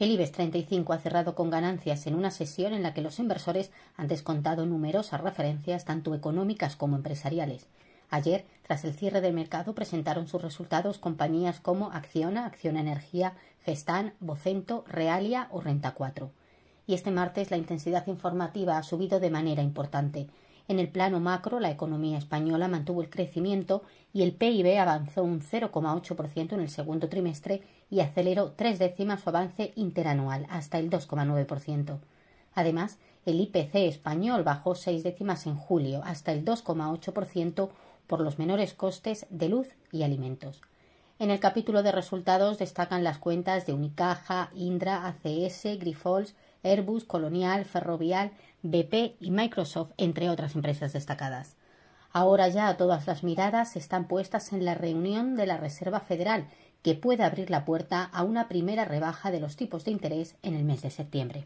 El IBEX 35 ha cerrado con ganancias en una sesión en la que los inversores han descontado numerosas referencias, tanto económicas como empresariales. Ayer, tras el cierre del mercado, presentaron sus resultados compañías como Acciona, Acciona Energía, Gestan, Vocento, Realia o Renta 4. Y este martes la intensidad informativa ha subido de manera importante. En el plano macro, la economía española mantuvo el crecimiento y el PIB avanzó un 0,8% en el segundo trimestre y aceleró tres décimas su avance interanual, hasta el 2,9%. Además, el IPC español bajó seis décimas en julio, hasta el 2,8% por los menores costes de luz y alimentos. En el capítulo de resultados destacan las cuentas de Unicaja, Indra, ACS, Grifols, Airbus, Colonial, Ferrovial, BP y Microsoft, entre otras empresas destacadas. Ahora ya todas las miradas están puestas en la reunión de la Reserva Federal, que puede abrir la puerta a una primera rebaja de los tipos de interés en el mes de septiembre.